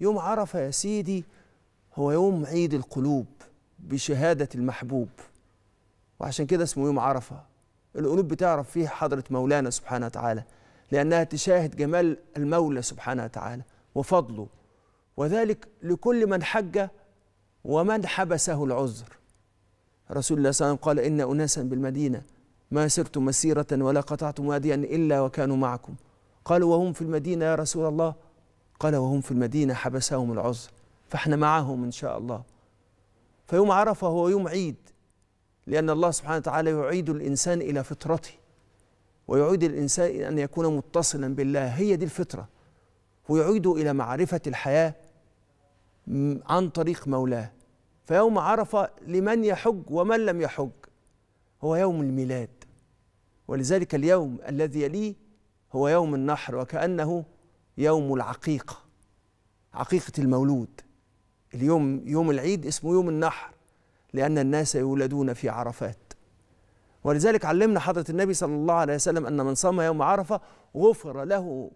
يوم عرفة يا سيدي هو يوم عيد القلوب بشهادة المحبوب وعشان كده اسمه يوم عرفة القلوب بتعرف فيه حضرة مولانا سبحانه وتعالى لأنها تشاهد جمال المولى سبحانه وتعالى وفضله وذلك لكل من حج ومن حبسه العذر رسول الله صلى الله عليه وسلم قال إن أناسا بالمدينة ما سرتم مسيرة ولا قطعتم واديا إلا وكانوا معكم قالوا وهم في المدينة يا رسول الله قال وهم في المدينة حبسهم العذر فاحنا معهم إن شاء الله فيوم عرفة هو يوم عيد لأن الله سبحانه وتعالى يعيد الإنسان إلى فطرته ويعيد الإنسان أن يكون متصلا بالله هي دي الفطرة ويعيد إلى معرفة الحياة عن طريق مولاه فيوم عرفة لمن يحج ومن لم يحج هو يوم الميلاد ولذلك اليوم الذي يليه هو يوم النحر وكأنه يوم العقيقة عقيقة المولود اليوم يوم العيد اسمه يوم النحر لأن الناس يولدون في عرفات ولذلك علمنا حضرة النبي صلى الله عليه وسلم أن من صام يوم عرفة غفر له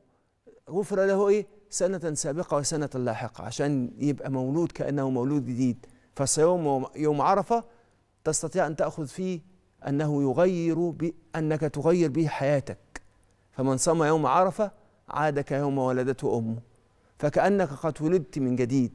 غفر له إيه سنة سابقة وسنة لاحقة عشان يبقى مولود كأنه مولود جديد فصيام يوم عرفة تستطيع أن تأخذ فيه أنه يغير بأنك تغير به حياتك فمن صام يوم عرفة عاد كيوم ولدته امه فكانك قد ولدت من جديد